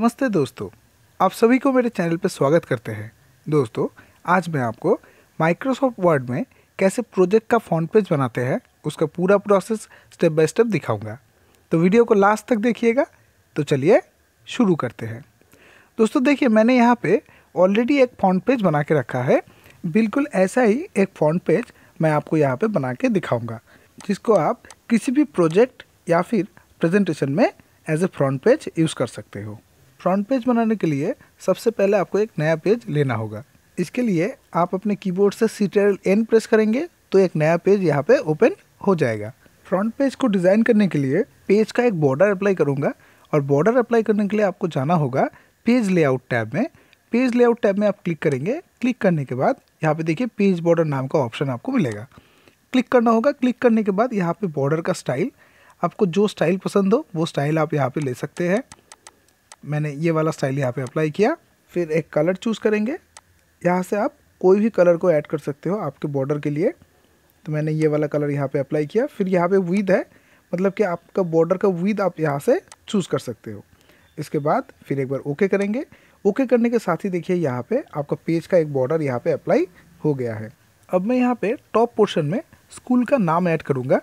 नमस्ते दोस्तों आप सभी को मेरे चैनल पर स्वागत करते हैं दोस्तों आज मैं आपको माइक्रोसॉफ्ट वर्ड में कैसे प्रोजेक्ट का फ्रंट पेज बनाते हैं उसका पूरा प्रोसेस स्टेप बाय स्टेप दिखाऊंगा तो वीडियो को लास्ट तक देखिएगा तो चलिए शुरू करते हैं दोस्तों देखिए मैंने यहाँ पर ऑलरेडी एक फ्रंट पेज बना के रखा है बिल्कुल ऐसा ही एक फ्रंट पेज मैं आपको यहाँ पर बना के दिखाऊँगा जिसको आप किसी भी प्रोजेक्ट या फिर प्रेजेंटेशन में as a front page use कर सकते हो फ्रंट पेज बनाने के लिए सबसे पहले आपको एक नया पेज लेना होगा इसके लिए आप अपने कीबोर्ड से सीटेल एन प्रेस करेंगे तो एक नया पेज यहाँ पे ओपन हो जाएगा फ्रंट पेज को डिज़ाइन करने के लिए पेज का एक बॉर्डर अप्लाई करूँगा और बॉर्डर अप्लाई करने के लिए आपको जाना होगा पेज लेआउट टैब में पेज लेआउट टैब में आप क्लिक करेंगे क्लिक करने के बाद यहाँ पे देखिए पेज बॉर्डर नाम का ऑप्शन आपको मिलेगा क्लिक करना होगा क्लिक करने के बाद यहाँ पे बॉर्डर का स्टाइल आपको जो स्टाइल पसंद हो वो स्टाइल आप यहाँ पे ले सकते हैं मैंने ये वाला स्टाइल यहाँ पे अप्लाई किया फिर एक कलर चूज़ करेंगे यहाँ से आप कोई भी कलर को ऐड कर सकते हो आपके बॉर्डर के लिए तो मैंने ये वाला कलर यहाँ पे अप्लाई किया फिर यहाँ पे विद है मतलब कि आपका बॉर्डर का विद आप यहाँ से चूज़ कर सकते हो इसके बाद फिर एक बार ओके करेंगे ओके करने के साथ ही देखिए यहाँ पर आपका पेज का एक बॉर्डर यहाँ पर अप्लाई हो गया है अब मैं यहाँ पर टॉप पोर्शन में स्कूल का नाम ऐड करूँगा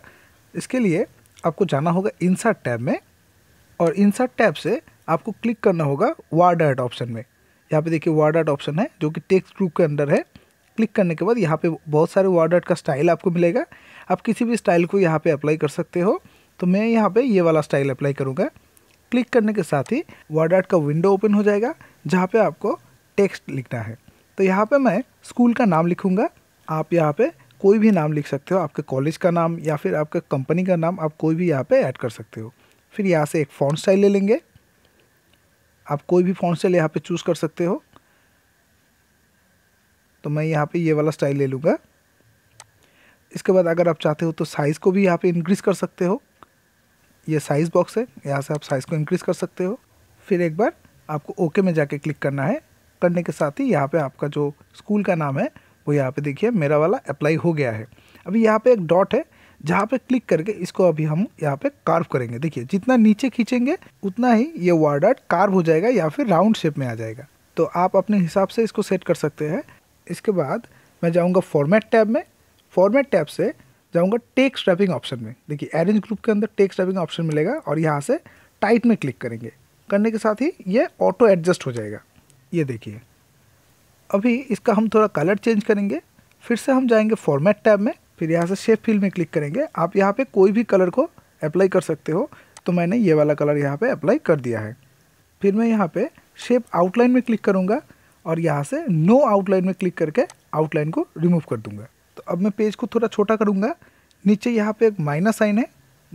इसके लिए आपको जाना होगा इंसर्ट टैब में और इंसर्ट टैब से आपको क्लिक करना होगा वार्ड आर्ट ऑप्शन में यहाँ पे देखिए वार्ड आर्ट ऑप्शन है जो कि टेक्स्ट ग्रुप के अंदर है क्लिक करने के बाद यहाँ पे बहुत सारे वार्ड आर्ट का स्टाइल आपको मिलेगा आप किसी भी स्टाइल को यहाँ पे अप्लाई कर सकते हो तो मैं यहाँ पे ये वाला स्टाइल अप्लाई करूँगा क्लिक करने के साथ ही वार्ड आर्ट का विंडो ओपन हो जाएगा जहाँ पर आपको टेक्स्ट लिखना है तो यहाँ पर मैं स्कूल का नाम लिखूँगा आप यहाँ पर कोई भी नाम लिख सकते हो आपके कॉलेज का नाम या फिर आपके कंपनी का नाम आप कोई भी यहाँ पर ऐड कर सकते हो फिर यहाँ से एक फॉन्ट स्टाइल ले लेंगे आप कोई भी फॉन्ट स्टाइल यहाँ पे चूज़ कर सकते हो तो मैं यहाँ पे ये वाला स्टाइल ले लूँगा इसके बाद अगर आप चाहते हो तो साइज़ को भी यहाँ पे इंक्रीज़ कर सकते हो ये साइज़ बॉक्स है यहाँ से आप साइज़ को इंक्रीज़ कर सकते हो फिर एक बार आपको ओके में जाके क्लिक करना है करने के साथ ही यहाँ पर आपका जो स्कूल का नाम है वो यहाँ पर देखिए मेरा वाला अप्लाई हो गया है अभी यहाँ पर एक डॉट है जहाँ पे क्लिक करके इसको अभी हम यहाँ पे कार्व करेंगे देखिए जितना नीचे खींचेंगे उतना ही ये वार्ड आर्ट कार्व हो जाएगा या फिर राउंड शेप में आ जाएगा तो आप अपने हिसाब से इसको सेट कर सकते हैं इसके बाद मैं जाऊँगा फॉर्मेट टैब में फॉर्मेट टैब से जाऊँगा टेक्स ट्रैपिंग ऑप्शन में देखिए अरेंज ग्रुप के अंदर टेक्स ट्रैपिंग ऑप्शन मिलेगा और यहाँ से टाइट में क्लिक करेंगे करने के साथ ही ये ऑटो एडजस्ट हो जाएगा ये देखिए अभी इसका हम थोड़ा कलर चेंज करेंगे फिर से हम जाएंगे फॉर्मेट टैब में फिर यहाँ से शेप फील्ड में क्लिक करेंगे आप यहाँ पे कोई भी कलर को अप्लाई कर सकते हो तो मैंने ये वाला कलर यहाँ पे अप्लाई कर दिया है फिर मैं यहाँ पे शेप आउटलाइन में क्लिक करूँगा और यहाँ से नो आउटलाइन में क्लिक करके आउटलाइन को रिमूव कर दूँगा तो अब मैं पेज को थोड़ा छोटा करूँगा नीचे यहाँ पर एक माइनस साइन है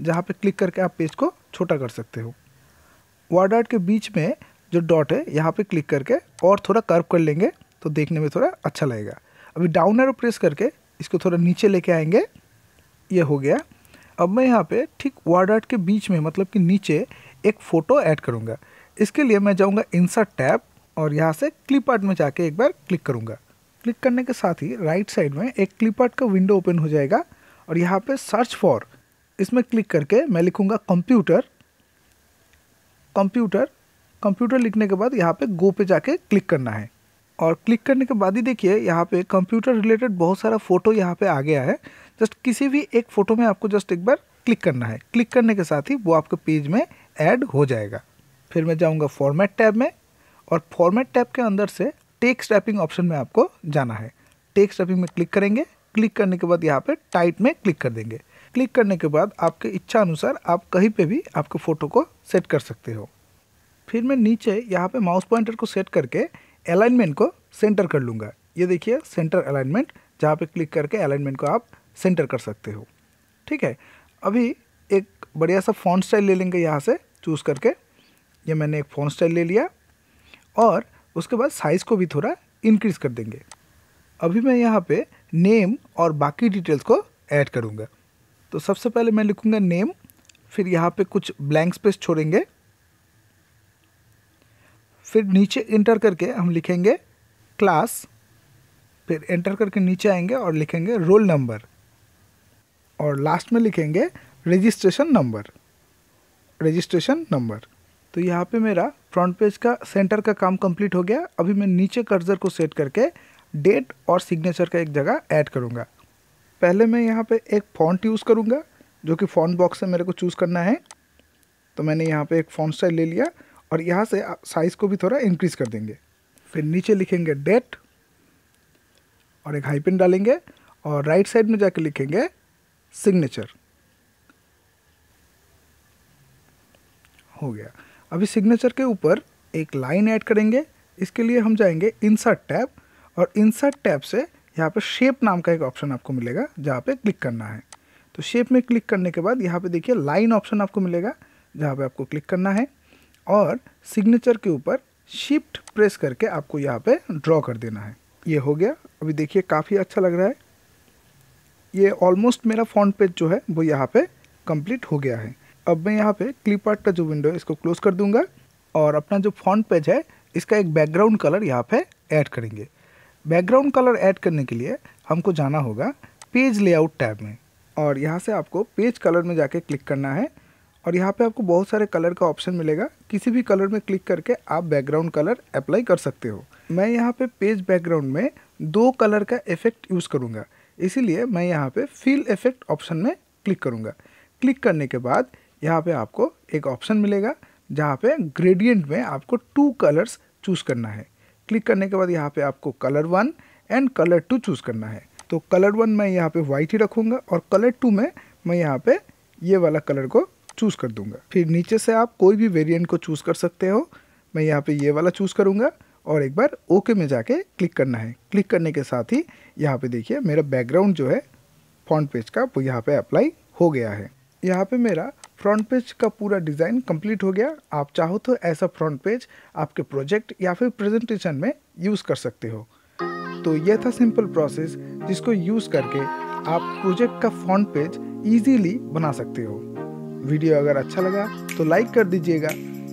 जहाँ पर क्लिक करके आप पेज को छोटा कर सकते हो वार्ड आर्ट के बीच में जो डॉट है यहाँ पर क्लिक करके और थोड़ा कर्व कर लेंगे तो देखने में थोड़ा अच्छा लगेगा अभी डाउन एरो प्रेस करके इसको थोड़ा नीचे लेके आएंगे ये हो गया अब मैं यहाँ पे ठीक वार्ड आर्ट के बीच में मतलब कि नीचे एक फ़ोटो ऐड करूँगा इसके लिए मैं जाऊँगा इंसर्ट टैब और यहाँ से क्लिप आर्ट में जाके एक बार क्लिक करूँगा क्लिक करने के साथ ही राइट साइड में एक क्लिप आर्ट का विंडो ओपन हो जाएगा और यहाँ पर सर्च फॉर इसमें क्लिक करके मैं लिखूँगा कंप्यूटर कंप्यूटर कंप्यूटर लिखने के बाद यहाँ पे गो पे जाके क्लिक करना है और क्लिक करने के बाद ही देखिए यहाँ पे कंप्यूटर रिलेटेड बहुत सारा फ़ोटो यहाँ पे आ गया है जस्ट किसी भी एक फ़ोटो में आपको जस्ट एक बार क्लिक करना है क्लिक करने के साथ ही वो आपके पेज में ऐड हो जाएगा फिर मैं जाऊँगा फॉर्मेट टैब में और फॉर्मेट टैब के अंदर से टेक्स्ट रैपिंग ऑप्शन में आपको जाना है टेक्स्ट रैपिंग में क्लिक करेंगे क्लिक करने के बाद यहाँ पर टाइट में क्लिक कर देंगे क्लिक करने के बाद आपके इच्छा अनुसार आप कहीं पे भी आपके फ़ोटो को सेट कर सकते हो फिर मैं नीचे यहाँ पे माउस पॉइंटर को सेट करके अलाइनमेंट को सेंटर कर लूँगा ये देखिए सेंटर अलाइनमेंट जहाँ पे क्लिक करके अलाइनमेंट को आप सेंटर कर सकते हो ठीक है अभी एक बढ़िया सा फ़ॉन्ट स्टाइल ले लेंगे यहाँ से चूज़ करके ये मैंने एक फ़ॉन्ट स्टाइल ले लिया और उसके बाद साइज़ को भी थोड़ा इंक्रीज़ कर देंगे अभी मैं यहाँ पे नेम और बाकी डिटेल्स को ऐड करूँगा तो सबसे पहले मैं लिखूँगा नेम फिर यहाँ पे कुछ ब्लैंक स्पेस छोड़ेंगे फिर नीचे इंटर करके हम लिखेंगे क्लास फिर एंटर करके नीचे आएंगे और लिखेंगे रोल नंबर और लास्ट में लिखेंगे रजिस्ट्रेशन नंबर रजिस्ट्रेशन नंबर तो यहाँ पे मेरा फ्रंट पेज का सेंटर का काम कंप्लीट हो गया अभी मैं नीचे कर्जर को सेट करके डेट और सिग्नेचर का एक जगह ऐड करूँगा पहले मैं यहाँ पे एक फॉन्ट यूज़ करूँगा जो कि फॉन्ट बॉक्स से मेरे को चूज़ करना है तो मैंने यहाँ पे एक फॉन्ट स्टाइल ले लिया और यहाँ से साइज़ को भी थोड़ा इंक्रीज कर देंगे फिर नीचे लिखेंगे डेट और एक हाईपिन डालेंगे और राइट साइड में जाके लिखेंगे सिग्नेचर हो गया अभी सिग्नेचर के ऊपर एक लाइन ऐड करेंगे इसके लिए हम जाएंगे इंसर्ट टैब और इंसर्ट टैब से यहाँ पर शेप नाम का एक ऑप्शन आपको मिलेगा जहाँ पे क्लिक करना है तो शेप में क्लिक करने के बाद यहाँ पे देखिए लाइन ऑप्शन आपको मिलेगा जहाँ पे आपको क्लिक करना है और सिग्नेचर के ऊपर शिफ्ट प्रेस करके आपको यहाँ पे ड्रॉ कर देना है ये हो गया अभी देखिए काफ़ी अच्छा लग रहा है ये ऑलमोस्ट मेरा फ्रंट पेज जो है वो यहाँ पे कंप्लीट हो गया है अब मैं यहाँ पे क्लिप आर्ट का जो विंडो है इसको क्लोज कर दूंगा और अपना जो फ्रंट पेज है इसका एक बैकग्राउंड कलर यहाँ पे ऐड करेंगे बैकग्राउंड कलर ऐड करने के लिए हमको जाना होगा पेज लेआउट टैब में और यहाँ से आपको पेज कलर में जाके क्लिक करना है और यहाँ पे आपको बहुत सारे कलर का ऑप्शन मिलेगा किसी भी कलर में क्लिक करके आप बैकग्राउंड कलर अप्लाई कर सकते हो मैं यहाँ पे पेज बैकग्राउंड में दो कलर का इफेक्ट यूज़ करूँगा इसीलिए मैं यहाँ पे फील इफेक्ट ऑप्शन में क्लिक करूँगा क्लिक करने के बाद यहाँ पे आपको एक ऑप्शन मिलेगा जहाँ पे ग्रेडियंट में आपको टू कलर्स चूज़ करना है क्लिक करने के बाद यहाँ पर आपको colour one and colour two choose करना है तो कलर वन मैं यहाँ पर वाइट ही रखूँगा और कलर टू में मैं यहाँ पर ये वाला कलर को चूज़ कर दूंगा फिर नीचे से आप कोई भी वेरिएंट को चूज़ कर सकते हो मैं यहाँ पे ये वाला चूज़ करूँगा और एक बार ओके में जाके क्लिक करना है क्लिक करने के साथ ही यहाँ पे देखिए मेरा बैकग्राउंड जो है फ्रंट पेज का वो यहाँ पे अप्लाई हो गया है यहाँ पे मेरा फ्रंट पेज का पूरा डिज़ाइन कंप्लीट हो गया आप चाहो तो ऐसा फ्रंट पेज आपके प्रोजेक्ट या फिर प्रेजेंटेशन में यूज़ कर सकते हो तो यह था सिंपल प्रोसेस जिसको यूज़ करके आप प्रोजेक्ट का फ्रंट पेज इजीली बना सकते हो वीडियो अगर अच्छा लगा तो लाइक कर दीजिएगा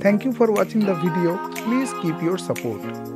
thank you for watching the video please keep your support